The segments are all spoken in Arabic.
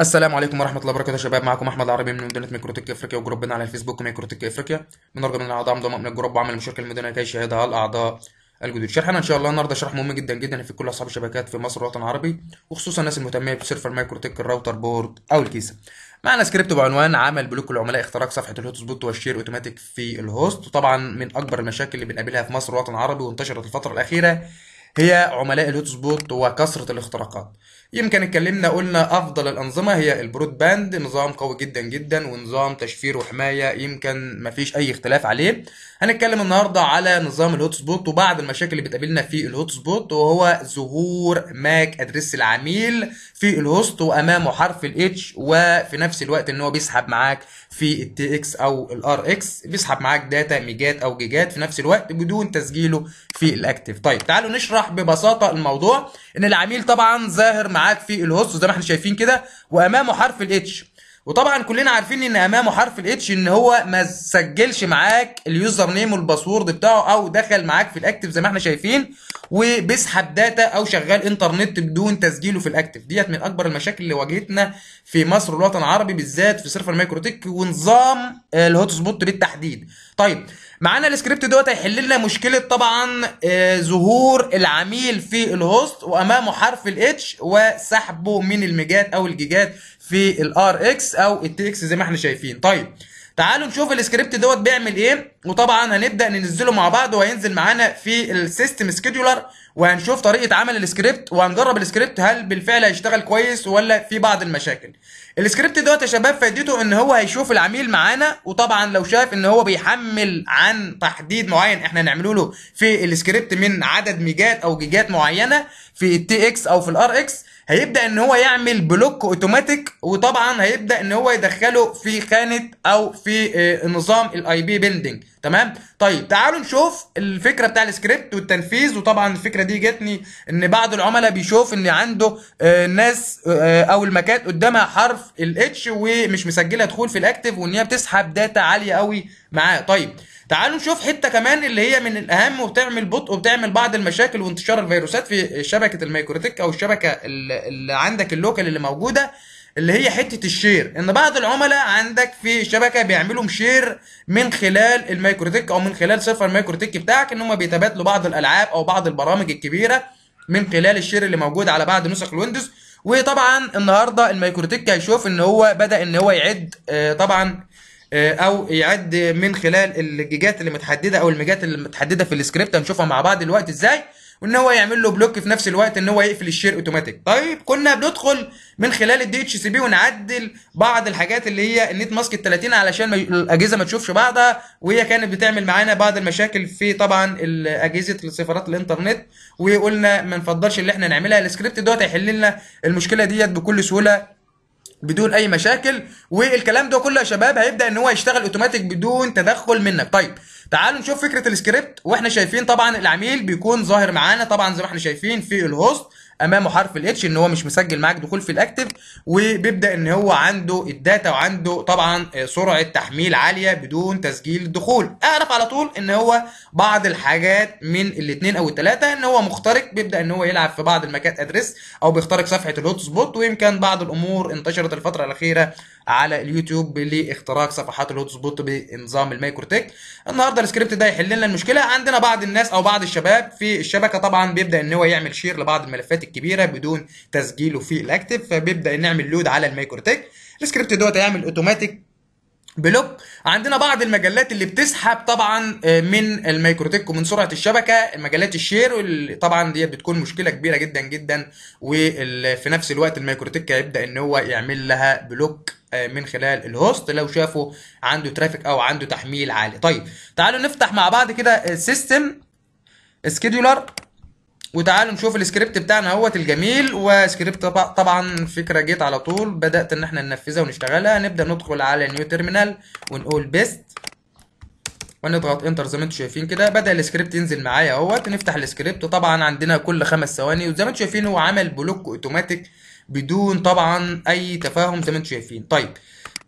السلام عليكم ورحمه الله وبركاته يا شباب معكم احمد العربي من مدينه ميكروتك افريقيا وجروبنا على الفيسبوك ميكروتك افريقيا بنرجو من الاعضاء من الجروب وعمل المشاركه المدينة كي يشاهدها الاعضاء الجدد شرحنا ان شاء الله النهارده شرح مهم جدا جدا في كل اصحاب الشبكات في مصر والوطن العربي وخصوصا الناس المهتمه بسيرفر مايكروتك الراوتر بورد او الكيسه معنا سكريبت بعنوان عمل بلوك العملاء اختراق صفحه الهوت سبوت والشير اوتوماتيك في الهوست وطبعا من اكبر المشاكل اللي بنقابلها في مصر والوطن العربي وانتشرت الفتره الاخيره هي عملاء الهوت سبوت وكثرة الاختراقات يمكن اتكلمنا قلنا افضل الانظمه هي البرود باند نظام قوي جدا جدا ونظام تشفير وحمايه يمكن مفيش اي اختلاف عليه هنتكلم النهارده على نظام الهوت سبوت وبعض المشاكل اللي بتقابلنا في الهوت سبوت وهو ظهور ماك ادريس العميل في الهوست وامامه حرف الاتش وفي نفس الوقت ان هو بيسحب معاك في التي اكس او الار اكس بيسحب معاك داتا ميجات او جيجات في نفس الوقت بدون تسجيله في الاكتف طيب تعالوا نشرح اشرح ببساطه الموضوع ان العميل طبعا ظاهر معاك في الهوست زي ما احنا شايفين كده وامامه حرف الاتش وطبعا كلنا عارفين ان امامه حرف الاتش ان هو ما سجلش معاك اليوزر نيم والباسورد بتاعه او دخل معاك في الاكتف زي ما احنا شايفين وبيسحب داتا او شغال انترنت بدون تسجيله في الاكتف ديت من اكبر المشاكل اللي واجهتنا في مصر والوطن العربي بالذات في سيرفر مايكروتك ونظام الهوت سبوت بالتحديد طيب معانا السكريبت دوت هيحل لنا مشكله طبعا آه، ظهور العميل في الهوست وامامه حرف الاتش وسحبه من الميجات او الجيجات في الار اكس او التي اكس زي ما احنا شايفين طيب تعالوا نشوف السكريبت دوت بيعمل ايه وطبعا هنبدا ننزله مع بعض وهينزل معانا في السيستم سكيدولر وهنشوف طريقه عمل السكريبت وهنجرب السكريبت هل بالفعل هيشتغل كويس ولا في بعض المشاكل السكريبت دوت يا شباب فائدته ان هو هيشوف العميل معانا وطبعا لو شاف ان هو بيحمل عن تحديد معين احنا نعمله له في السكريبت من عدد ميجات او جيجات معينه في التي اكس او في الار اكس هيبدا ان هو يعمل بلوك اوتوماتيك وطبعا هيبدا ان هو يدخله في خانه او في آه، نظام الاي بي بيندنج تمام طيب تعالوا نشوف الفكره بتاع السكريبت والتنفيذ وطبعا الفكره دي جتني ان بعض العملاء بيشوف ان عنده الناس آه، ناس آه، او المكات قدامها حرف الاتش ومش مسجله دخول في الاكتف وان هي بتسحب داتا عاليه قوي معاه طيب تعالوا نشوف حته كمان اللي هي من الاهم وبتعمل بطء وبتعمل بعض المشاكل وانتشار الفيروسات في شبكه الميكروتك او الشبكه اللي عندك اللوكال اللي موجوده اللي هي حته الشير ان بعض العملاء عندك في الشبكه بيعملوا شير من خلال الميكروتك او من خلال سيرفر الميكروتك بتاعك ان هم بيتبادلوا بعض الالعاب او بعض البرامج الكبيره من خلال الشير اللي موجود على بعض نسخ الويندوز وطبعا النهارده الميكروتك هيشوف ان هو بدا ان هو يعد آه، طبعا آه، او يعد من خلال الجيجات اللي متحدده او الميجات اللي متحدده في السكريبت هنشوفها مع بعض دلوقتي ازاي وان هو يعمل له بلوك في نفس الوقت ان هو يقفل الشير اوتوماتيك طيب كنا بندخل من خلال الدي اتش سي بي ونعدل بعض الحاجات اللي هي النت ماسك ال 30 علشان الاجهزه ما تشوفش بعضها وهي كانت بتعمل معانا بعض المشاكل في طبعا اجهزه سفرات الانترنت وقلنا ما نفضلش اللي احنا نعملها السكريبت دوت هيحل لنا المشكله ديت بكل سهوله بدون اي مشاكل والكلام ده كله يا شباب هيبدا ان هو يشتغل اوتوماتيك بدون تدخل منك طيب تعالوا نشوف فكره السكريبت واحنا شايفين طبعا العميل بيكون ظاهر معانا طبعا زي ما احنا شايفين في الهوست امامه حرف الاتش ان هو مش مسجل معاك دخول في الاكتف وبيبدا ان هو عنده الداتا وعنده طبعا آه، سرعه تحميل عاليه بدون تسجيل الدخول اعرف على طول ان هو بعض الحاجات من الاثنين او الثلاثه ان هو مخترق بيبدا ان هو يلعب في بعض المكات ادريس او بيخترق صفحه الهوت سبوت ويمكن بعض الامور انتشرت الفتره الاخيره على اليوتيوب لاختراق صفحات الهوت سبوت بنظام المايكروتك النهارده السكريبت ده يحل لنا المشكله عندنا بعض الناس او بعض الشباب في الشبكه طبعا بيبدا ان هو يعمل شير لبعض الملفات الكبيره بدون تسجيله في الاكتف فبيبدا نعمل لود على المايكروتك السكريبت دوت هيعمل اوتوماتيك بلوك عندنا بعض المجلات اللي بتسحب طبعا آه، من الميكروتك ومن سرعه الشبكه مجلات الشير طبعا دي بتكون مشكله كبيره جدا جدا وفي نفس الوقت الميكروتك هيبدا ان هو يعمل لها بلوك آه، من خلال الهوست لو شافوا عنده ترافيك او عنده تحميل عالي طيب تعالوا نفتح مع بعض كده سيستم آه، سكيدولر وتعالوا نشوف السكريبت بتاعنا اهوت الجميل وسكريبت طبعا فكره جيت على طول بدات ان احنا ننفذها ونشتغلها نبدا ندخل على نيو تيرمينال ونقول بيست ونضغط انتر زي ما انتم شايفين كده بدا السكريبت ينزل معايا اهوت نفتح السكريبت طبعا عندنا كل خمس ثواني وزي ما انتم شايفين هو عمل بلوك اوتوماتيك بدون طبعا اي تفاهم زي ما انتم شايفين طيب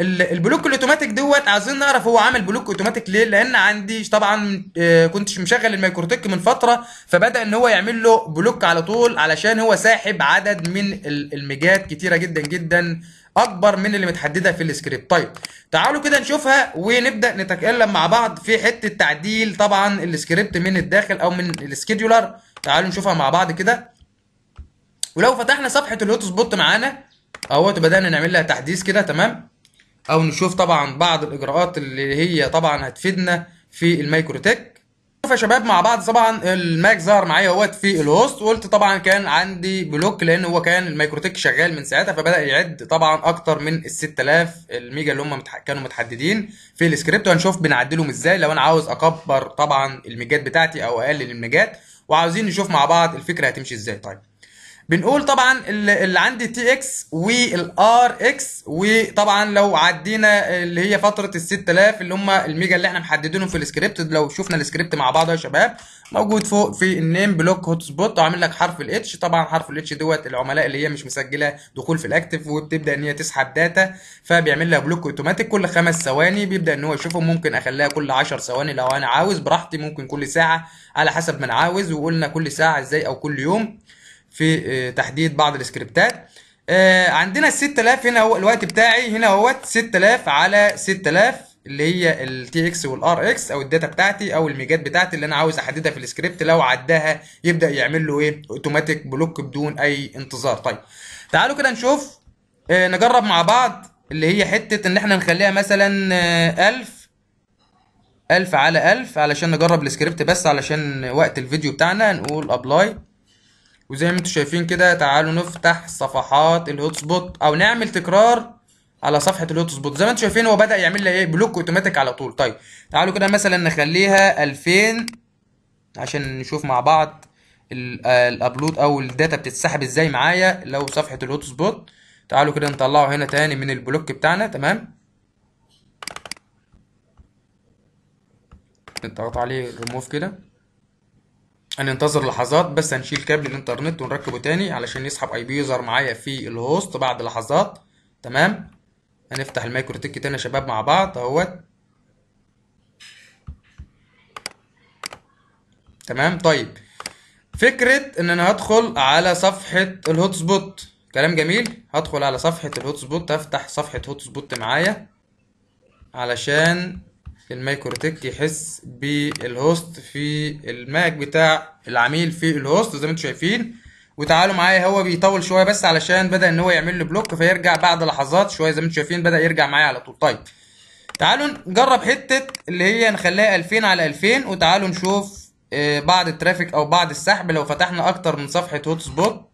البلوك الاوتوماتيك دوت عايزين نعرف هو عمل بلوك اوتوماتيك ليه لان عندي طبعا آه، كنتش مشغل الميكروتك من فتره فبدا ان هو يعمل له بلوك على طول علشان هو ساحب عدد من الميجات كتيره جدا جدا اكبر من اللي متحدده في السكريبت طيب تعالوا كده نشوفها ونبدا نتكلم مع بعض في حته تعديل طبعا السكريبت من الداخل او من السكيدولر تعالوا نشوفها مع بعض كده ولو فتحنا صفحه الهوت سبوت معانا اهوت بدانا نعمل لها تحديث كده تمام او نشوف طبعا بعض الاجراءات اللي هي طبعا هتفيدنا في الميكروتك شوف يا شباب مع بعض طبعا الماك ظهر معايا اهوت في الهوست وقلت طبعا كان عندي بلوك لان هو كان الميكروتك شغال من ساعتها فبدا يعد طبعا اكتر من ال 6000 الميجا اللي هم كانوا متحددين في السكريبت وهنشوف بنعدلهم ازاي لو انا عاوز اكبر طبعا الميجات بتاعتي او اقلل الميجات وعاوزين نشوف مع بعض الفكره هتمشي ازاي طيب بنقول طبعا اللي عندي تي اكس والار اكس وطبعا لو عدينا اللي هي فتره ال 6000 اللي هم الميجا اللي احنا محددينهم في السكريبت لو شفنا السكريبت مع بعض يا شباب موجود فوق في النيم بلوك هوت سبوت وعامل لك حرف الاتش طبعا حرف الاتش دوت العملاء اللي هي مش مسجله دخول في الاكتف وبتبدا ان هي تسحب داتا فبيعمل لها بلوك اوتوماتيك كل خمس ثواني بيبدا ان هو يشوفهم ممكن اخليها كل 10 ثواني لو انا عاوز براحتي ممكن كل ساعه على حسب ما انا عاوز وقلنا كل ساعه ازاي او كل يوم في آه، تحديد بعض السكريبتات آه، عندنا ال 6000 هنا هو الوقت بتاعي هنا اهوت 6000 على 6000 اللي هي التي اكس والار اكس او الداتا بتاعتي او الميجات بتاعتي اللي انا عاوز احددها في السكريبت لو عداها يبدا يعمل له ايه اوتوماتيك بلوك بدون اي انتظار طيب تعالوا كده نشوف آه، نجرب مع بعض اللي هي حته ان احنا نخليها مثلا 1000 1000 على 1000 علشان نجرب السكريبت بس علشان وقت الفيديو بتاعنا نقول ابلاي وزي ما انتم شايفين كده تعالوا نفتح صفحات الهوت سبوت او نعمل تكرار على صفحه الهوت سبوت زي ما انتم شايفين هو بدا يعمل لي ايه بلوك اوتوماتيك على طول طيب تعالوا كده مثلا نخليها 2000 عشان نشوف مع بعض الابلود او الداتا بتتسحب ازاي معايا لو صفحه الهوت سبوت تعالوا كده نطلعه هنا تاني من البلوك بتاعنا تمام نضغط عليه ريموف كده هننتظر لحظات بس هنشيل كابل الانترنت ونركبه تاني علشان يسحب اي بي يوزر معايا في الهوست بعد لحظات تمام هنفتح المايكرو تك تاني يا شباب مع بعض اهوت تمام طيب فكره ان انا هدخل على صفحه الهوت سبوت كلام جميل هدخل على صفحه الهوت سبوت هفتح صفحه هوت سبوت معايا علشان المايكروتك يحس بالهوست في الماك بتاع العميل في الهوست زي ما انتم شايفين وتعالوا معايا هو بيطول شويه بس علشان بدا ان هو يعمل له بلوك فيرجع بعد لحظات شويه زي ما انتم شايفين بدا يرجع معايا على طول طيب تعالوا نجرب حته اللي هي نخليها 2000 على 2000 وتعالوا نشوف آه، بعض الترافيك او بعض السحب لو فتحنا اكتر من صفحه هوت سبوت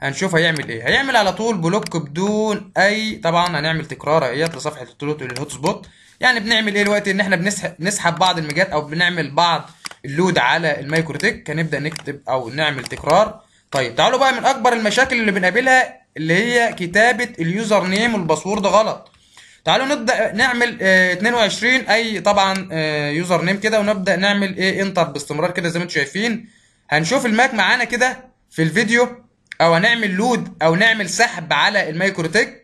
هنشوف هيعمل ايه هيعمل على طول بلوك بدون اي طبعا هنعمل تكرار اهيت لصفحه الهوت سبوت يعني بنعمل ايه دلوقتي ان احنا بنسحب بنسحب بعض الميجات او بنعمل بعض اللود على المايكروتك هنبدا نكتب او نعمل تكرار طيب تعالوا بقى من اكبر المشاكل اللي بنقابلها اللي هي كتابه اليوزر نيم والباسورد غلط تعالوا نبدا نعمل اه 22 اي طبعا اه يوزر نيم كده ونبدا نعمل ايه انتر باستمرار كده زي ما انتم شايفين هنشوف الماك معانا كده في الفيديو او هنعمل لود او نعمل سحب على المايكروتك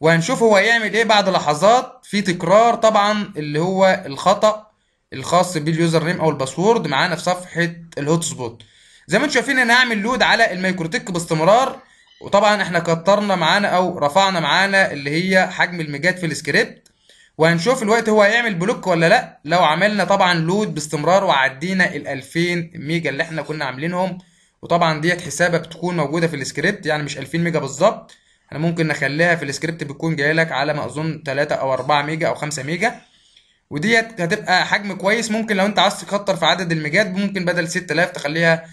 وهنشوف هو هيعمل ايه بعد لحظات في تكرار طبعا اللي هو الخطأ الخاص باليوزر نيم او الباسورد معانا في صفحه الهوت سبوت زي ما انتم شايفين انا هعمل لود على الميكروتك باستمرار وطبعا احنا كترنا معانا او رفعنا معانا اللي هي حجم الميجات في السكريبت وهنشوف الوقت هو هيعمل بلوك ولا لا لو عملنا طبعا لود باستمرار وعدينا ال 2000 ميجا اللي احنا كنا عاملينهم وطبعا ديت حسابه بتكون موجوده في السكريبت يعني مش 2000 ميجا بالظبط احنا ممكن نخليها في السكريبت بتكون جايه لك على ما اظن 3 او 4 ميجا او 5 ميجا وديت هتبقى حجم كويس ممكن لو انت عايز تكتر في عدد الميجات ممكن بدل 6000 تخليها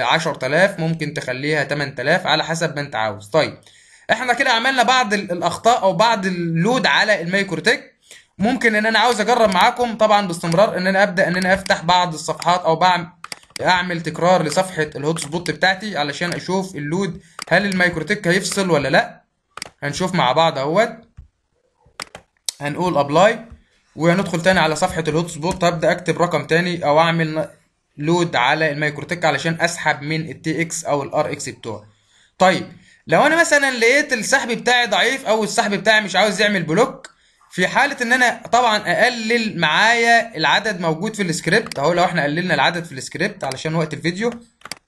10000 آه، ممكن تخليها 8000 على حسب ما انت عاوز طيب احنا كده عملنا بعض الاخطاء او بعض اللود على المايكروتك ممكن ان انا عاوز اجرب معاكم طبعا باستمرار ان انا ابدا ان انا افتح بعض الصفحات او بعمل اعمل تكرار لصفحه الهوت سبوت بتاعتي علشان اشوف اللود هل المايكروتك هيفصل ولا لا هنشوف مع بعض اهوت هنقول ابلاي وهندخل تاني على صفحه الهوت سبوت هبدا اكتب رقم تاني او اعمل لود على المايكروتك علشان اسحب من التي اكس او الار اكس بتوع طيب لو انا مثلا لقيت السحب بتاعي ضعيف او السحب بتاعي مش عاوز يعمل بلوك في حاله ان انا طبعا اقلل معايا العدد موجود في السكريبت اهو لو احنا قللنا العدد في السكريبت علشان وقت الفيديو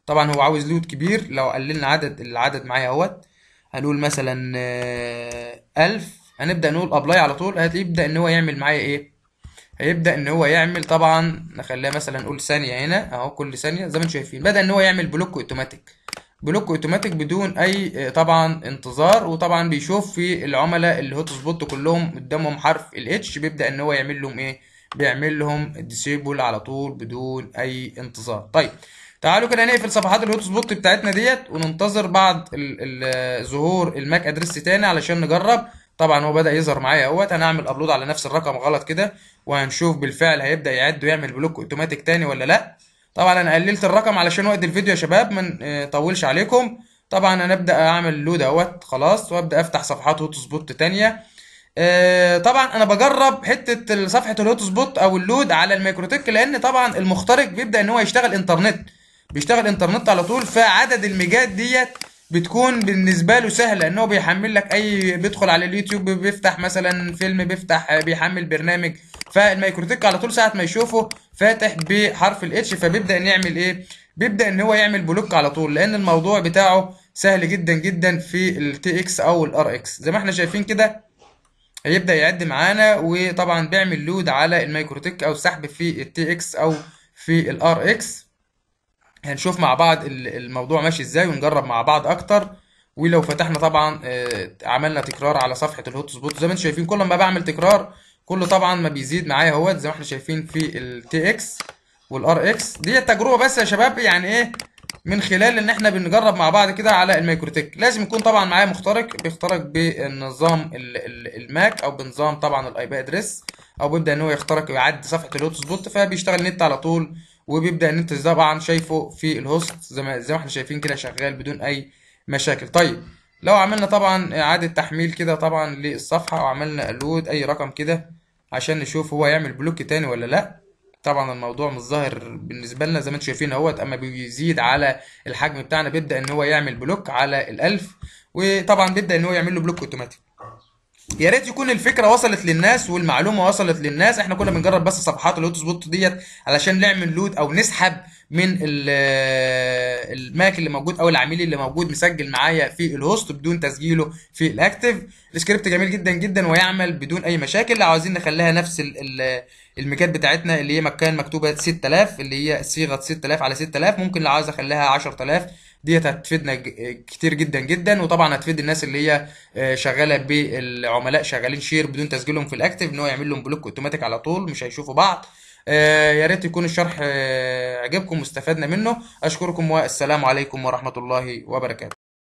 طبعا هو عاوز لود كبير لو قللنا عدد العدد معايا اهوت هنقول مثلا 1000 آه، هنبدا نقول ابلاي على طول هيبدا ان هو يعمل معايا ايه هيبدا ان هو يعمل طبعا نخليها مثلا نقول ثانيه هنا اهو كل ثانيه زي ما انتم شايفين بدا ان هو يعمل بلوك اوتوماتيك بلوك اوتوماتيك بدون اي آه، طبعا انتظار وطبعا بيشوف في العملاء اللي هوت سبوت كلهم قدامهم حرف الاتش بيبدا ان هو يعمل لهم ايه بيعمل لهم ديسيبل على طول بدون اي انتظار طيب تعالوا كده نقفل صفحات الهوت سبوت بتاعتنا ديت وننتظر بعد آه، ظهور الماك ادريس تاني علشان نجرب طبعا هو بدا يظهر معايا اهوت انا ابلود على نفس الرقم غلط كده وهنشوف بالفعل هيبدا يعد ويعمل بلوك اوتوماتيك تاني ولا لا طبعا انا قللت الرقم علشان وقت الفيديو يا شباب ما نطولش آه، عليكم طبعا انا ابدا اعمل لود اهوت خلاص وابدا افتح صفحات هوت سبوت ثانيه طبعا انا بجرب حته صفحه الهوت سبوت او اللود على الميكروتك لان طبعا المخترق بيبدا ان هو يشتغل انترنت بيشتغل انترنت على طول فعدد الميجات ديت بتكون بالنسبه له سهله ان هو بيحمل لك اي بيدخل على اليوتيوب بيفتح مثلا فيلم بيفتح بيحمل برنامج فالميكروتك على طول ساعه ما يشوفه فاتح بحرف الاتش فبيبدا ان يعمل ايه بيبدا ان هو يعمل بلوك على طول لان الموضوع بتاعه سهل جدا جدا في التي اكس او الار اكس زي ما احنا شايفين كده هيبدا يعد معانا وطبعا بيعمل لود على الميكروتك او سحب في التي اكس او في الار اكس هنشوف مع بعض الموضوع ماشي ازاي ونجرب مع بعض اكتر ولو فتحنا طبعا آه، عملنا تكرار على صفحه الهوت سبوت زي ما انتم شايفين كل ما بعمل تكرار كله طبعا ما بيزيد معايا اهوت زي ما احنا شايفين في التي اكس والار اكس دي تجربه بس يا شباب يعني ايه من خلال ان احنا بنجرب مع بعض كده على الميكروتك لازم يكون طبعا معايا مخترق بيخترق بنظام الماك او بنظام طبعا الاي بي ادريس او بيبدا ان هو يخترق ويعدي صفحه الهوت سبوت فبيشتغل نت على طول وبيبدا النت طبعا شايفه في الهوست زي ما زي ما احنا شايفين كده شغال بدون اي مشاكل طيب لو عملنا طبعا اعاده تحميل كده طبعا للصفحه وعملنا لود اي رقم كده عشان نشوف هو يعمل بلوك تاني ولا لا طبعا الموضوع مش ظاهر بالنسبه لنا زي ما انتم شايفين اهوت اما بيزيد على الحجم بتاعنا بيبدا ان هو يعمل بلوك على ال1000 وطبعا بيبدا ان هو يعمل له بلوك اوتوماتيك يا ريت يكون الفكره وصلت للناس والمعلومه وصلت للناس احنا كنا بنجرب بس صفحات الهوت سبوت ديت علشان نعمل لود او نسحب من آه، الماك اللي موجود او العميل اللي موجود مسجل معايا في الهوست بدون تسجيله في الاكتف السكريبت جميل جدا جدا ويعمل بدون اي مشاكل لو عاوزين نخليها نفس الميكات بتاعتنا اللي هي مكان مكتوبه 6000 اللي هي صيغه 6000 على 6000 ممكن لو عاوز اخليها 10000 ديت هتفيدنا كتير جدا جدا وطبعا هتفيد الناس اللي هي آه، شغاله بالعملاء شغالين شير بدون تسجيلهم في الاكتف ان هو يعمل لهم بلوك اوتوماتيك على طول مش هيشوفوا بعض آه، يا ريت يكون الشرح آه، عجبكم واستفدنا منه اشكركم والسلام عليكم ورحمة الله وبركاته